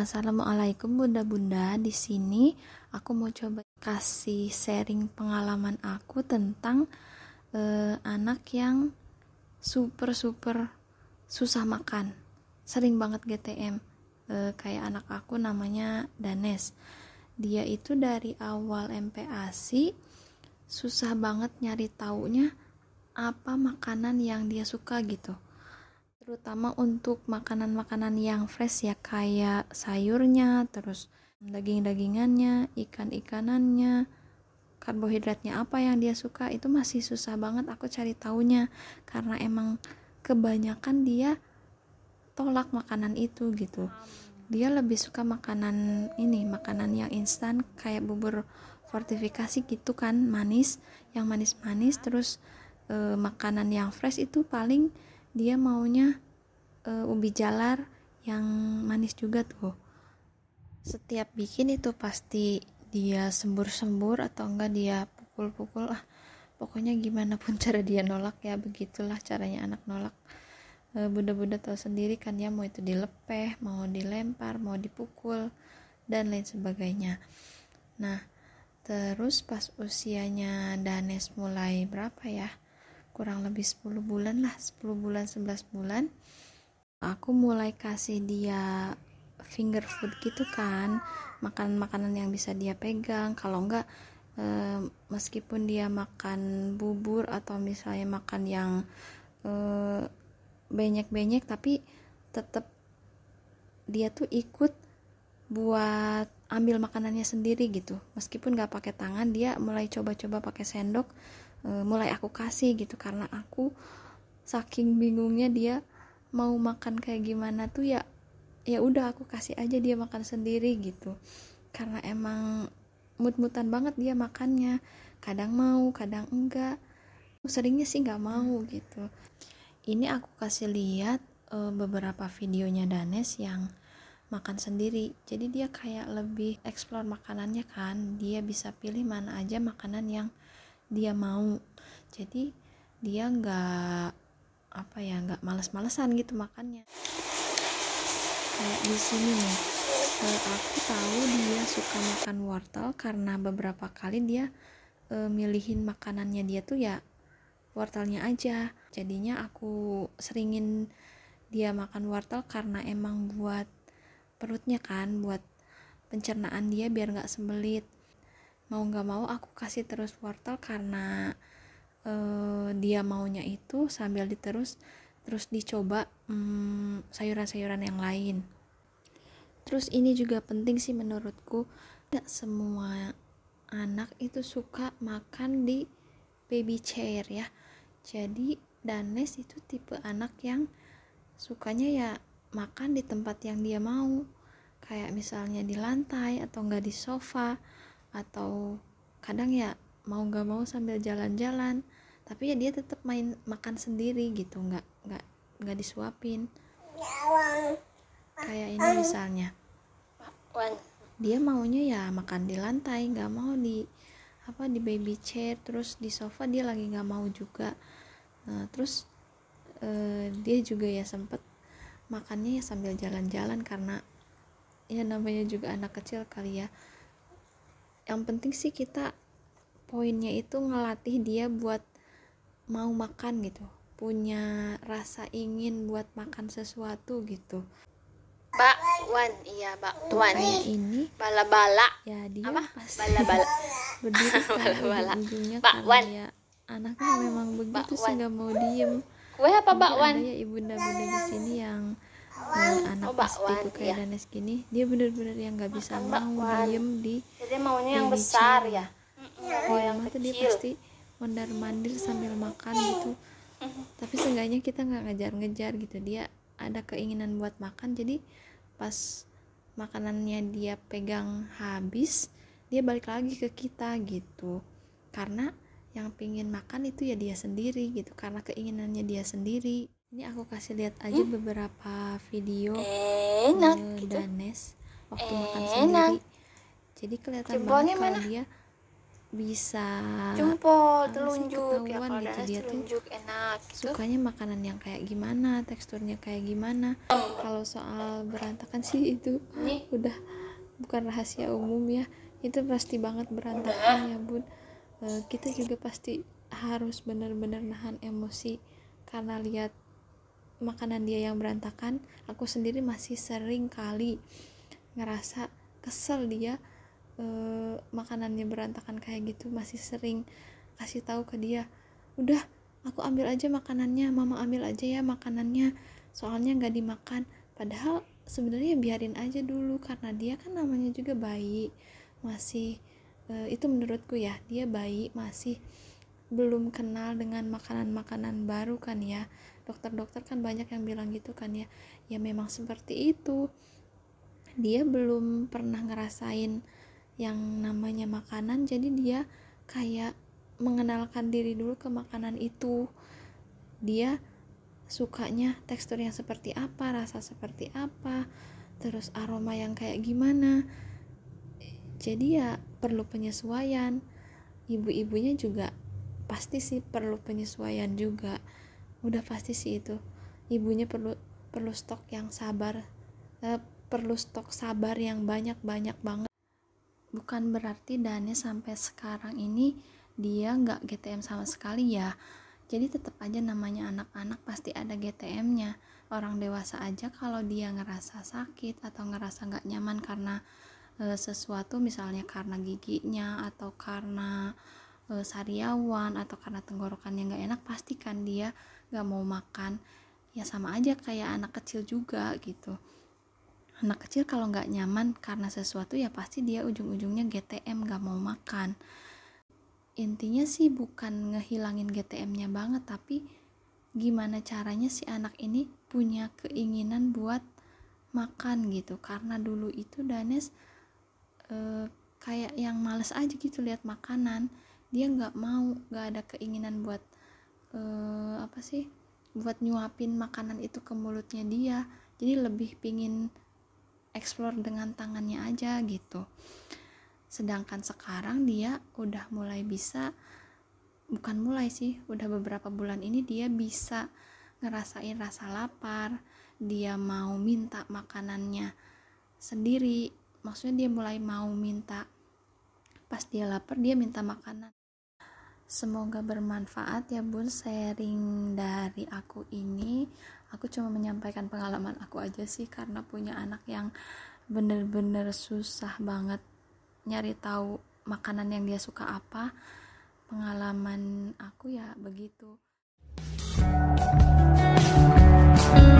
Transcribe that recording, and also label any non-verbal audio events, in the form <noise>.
Assalamualaikum bunda-bunda, di sini aku mau coba kasih sharing pengalaman aku tentang eh, anak yang super super susah makan, sering banget GTM, eh, kayak anak aku namanya Danes. Dia itu dari awal MPASI susah banget nyari taunya apa makanan yang dia suka gitu terutama untuk makanan-makanan yang fresh ya kayak sayurnya terus daging-dagingannya ikan-ikanannya karbohidratnya apa yang dia suka itu masih susah banget aku cari taunya karena emang kebanyakan dia tolak makanan itu gitu dia lebih suka makanan ini makanan yang instan kayak bubur fortifikasi gitu kan manis yang manis-manis terus e, makanan yang fresh itu paling dia maunya e, eh, ubi jalar yang manis juga tuh setiap bikin itu pasti dia sembur-sembur atau enggak dia pukul-pukul ah pokoknya gimana pun <laughs> cara dia nolak ya begitulah caranya anak nolak budak eh, bunda-bunda tahu sendiri kan dia ya, mau itu dilepeh mau dilempar mau dipukul dan lain sebagainya nah terus pas usianya Danes mulai berapa ya kurang lebih 10 bulan lah 10 bulan 11 bulan aku mulai kasih dia finger food gitu kan makan makanan yang bisa dia pegang kalau enggak e, meskipun dia makan bubur atau misalnya makan yang e, banyak-banyak tapi tetap dia tuh ikut buat ambil makanannya sendiri gitu meskipun gak pakai tangan dia mulai coba-coba pakai sendok e, mulai aku kasih gitu karena aku saking bingungnya dia mau makan kayak gimana tuh ya ya udah aku kasih aja dia makan sendiri gitu karena emang mut-mutan banget dia makannya kadang mau kadang enggak seringnya sih nggak mau gitu ini aku kasih lihat e, beberapa videonya Danes yang makan sendiri jadi dia kayak lebih explore makanannya kan dia bisa pilih mana aja makanan yang dia mau jadi dia nggak apa ya nggak males-malesan gitu makannya kayak di sini nih eh, aku tahu dia suka makan wortel karena beberapa kali dia e, milihin makanannya dia tuh ya wortelnya aja jadinya aku seringin dia makan wortel karena emang buat perutnya kan buat pencernaan dia biar nggak sembelit mau nggak mau aku kasih terus wortel karena uh, dia maunya itu sambil diterus terus dicoba sayuran mm, sayuran-sayuran yang lain terus ini juga penting sih menurutku tidak semua anak itu suka makan di baby chair ya jadi Danes itu tipe anak yang sukanya ya makan di tempat yang dia mau kayak misalnya di lantai atau enggak di sofa atau kadang ya mau nggak mau sambil jalan-jalan tapi ya dia tetap main makan sendiri gitu nggak nggak nggak disuapin kayak ini misalnya dia maunya ya makan di lantai nggak mau di apa di baby chair terus di sofa dia lagi nggak mau juga nah terus eh, dia juga ya sempet makannya ya sambil jalan-jalan karena ya namanya juga anak kecil kali ya yang penting sih kita poinnya itu ngelatih dia buat mau makan gitu punya rasa ingin buat makan sesuatu gitu Pak Wan, iya Pak Wan ini bala-bala ya dia apa bala-bala <laughs> berdiri <laughs> bala-bala ujungnya Wan ya anaknya memang begitu sih nggak mau diem kue apa Pak Wan? ya ibunda bunda di sini yang Nah, anak oh, bakwan, SD kayak ya. segini dia benar-benar yang nggak bisa mau bakwan. diem di jadi maunya yang besar ya iya, oh yang mati dia pasti mondar mandir sambil makan gitu tapi seenggaknya kita nggak ngejar-ngejar gitu dia ada keinginan buat makan jadi pas makanannya dia pegang habis dia balik lagi ke kita gitu karena yang pingin makan itu ya dia sendiri gitu karena keinginannya dia sendiri ini aku kasih lihat aja hmm? beberapa video enak gitu. Danes waktu enak. makan sendiri jadi kelihatan Jempolnya banget mana? kalau dia bisa jempol telunjuk ya kalau gitu. dia telunjuk tuh enak gitu. sukanya makanan yang kayak gimana teksturnya kayak gimana kalau soal berantakan sih itu Nih. udah bukan rahasia umum ya itu pasti banget berantakan udah. ya bun eh, kita juga pasti harus benar-benar nahan emosi karena lihat makanan dia yang berantakan aku sendiri masih sering kali ngerasa kesel dia e, makanannya berantakan kayak gitu masih sering kasih tahu ke dia udah aku ambil aja makanannya mama ambil aja ya makanannya soalnya nggak dimakan padahal sebenarnya biarin aja dulu karena dia kan namanya juga bayi masih e, itu menurutku ya dia bayi masih belum kenal dengan makanan-makanan baru kan ya dokter-dokter kan banyak yang bilang gitu kan ya ya memang seperti itu dia belum pernah ngerasain yang namanya makanan jadi dia kayak mengenalkan diri dulu ke makanan itu dia sukanya tekstur yang seperti apa rasa seperti apa terus aroma yang kayak gimana jadi ya perlu penyesuaian ibu-ibunya juga pasti sih perlu penyesuaian juga udah pasti sih itu ibunya perlu perlu stok yang sabar eh, perlu stok sabar yang banyak banyak banget bukan berarti Dani sampai sekarang ini dia nggak GTM sama sekali ya jadi tetap aja namanya anak-anak pasti ada GTM-nya orang dewasa aja kalau dia ngerasa sakit atau ngerasa nggak nyaman karena e, sesuatu misalnya karena giginya atau karena e, sariawan atau karena tenggorokannya nggak enak pastikan dia nggak mau makan ya sama aja kayak anak kecil juga gitu anak kecil kalau nggak nyaman karena sesuatu ya pasti dia ujung-ujungnya GTM nggak mau makan intinya sih bukan ngehilangin GTM-nya banget tapi gimana caranya si anak ini punya keinginan buat makan gitu karena dulu itu Danes e, kayak yang males aja gitu lihat makanan dia nggak mau nggak ada keinginan buat eh, apa sih buat nyuapin makanan itu ke mulutnya dia jadi lebih pingin explore dengan tangannya aja gitu sedangkan sekarang dia udah mulai bisa bukan mulai sih udah beberapa bulan ini dia bisa ngerasain rasa lapar dia mau minta makanannya sendiri maksudnya dia mulai mau minta pas dia lapar dia minta makanan Semoga bermanfaat ya bun sharing dari aku ini. Aku cuma menyampaikan pengalaman aku aja sih karena punya anak yang bener-bener susah banget nyari tahu makanan yang dia suka apa. Pengalaman aku ya begitu. thank you